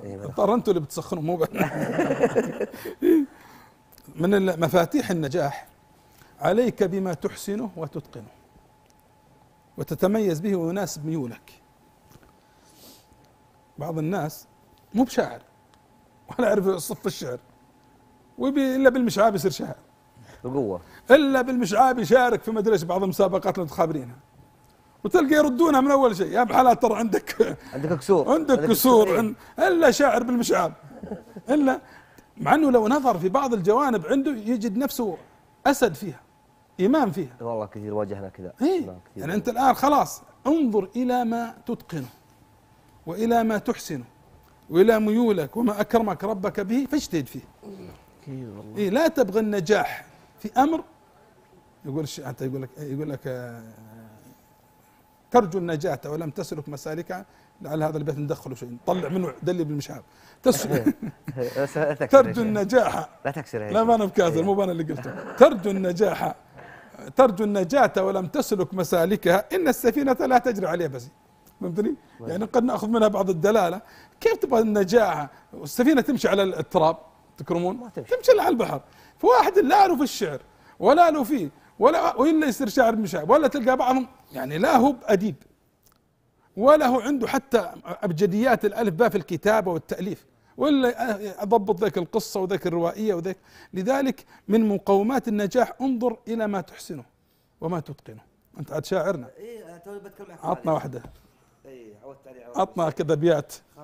ترى إيه، انتوا اللي بتسخنوا مو من مفاتيح النجاح عليك بما تحسنه وتتقنه وتتميز به ويناسب ميولك بعض الناس مو بشاعر ولا يعرف صف الشعر ويبي الا بالمشعاب يصير شاعر بقوه الا بالمشعاب يشارك في مدرسة بعض المسابقات اللي متخابرينها وتلقى يردونها من اول شيء يا بحالها ترى عندك عندك كسور عندك كسور عند الا شاعر بالمشعاب الا مع انه لو نظر في بعض الجوانب عنده يجد نفسه اسد فيها امام فيها والله كثير واجهنا كذا إيه؟ يعني انت الان خلاص انظر الى ما تتقنه والى ما تحسنه والى ميولك وما اكرمك ربك به فاجتهد فيه كثير والله إيه لا تبغى النجاح في امر يقول الشيء حتى يقول لك يقول لك ترجو النجاة ولم تسلك مسالكها لعل هذا البيت ندخله شيء نطلع منه دلي بالمشعل ترجو النجاح لا تكسر لا ما انا بكاسر مو إيه. انا اللي قلته ترجو النجاح ترجو النجاة ولم تسلك مسالكها إن السفينة لا تجري عليها بس فهمتني؟ يعني قد ناخذ منها بعض الدلاله كيف تبغى النجاة والسفينه تمشي على التراب تكرمون تمشي. تمشي على البحر فواحد لا له في الشعر ولا له فيه ولا والا يصير شاعر من شاعر ولا تلقى بعضهم يعني لا هو اديب ولا هو عنده حتى ابجديات الالف باء في الكتابه والتاليف ولا اضبط ذاك القصه وذاك الروائيه وذاك لذلك من مقومات النجاح انظر الى ما تحسنه وما تتقنه انت عاد شاعرنا اي انا بتكلم عطنا واحده اي عودت علي عطنا كذا بيات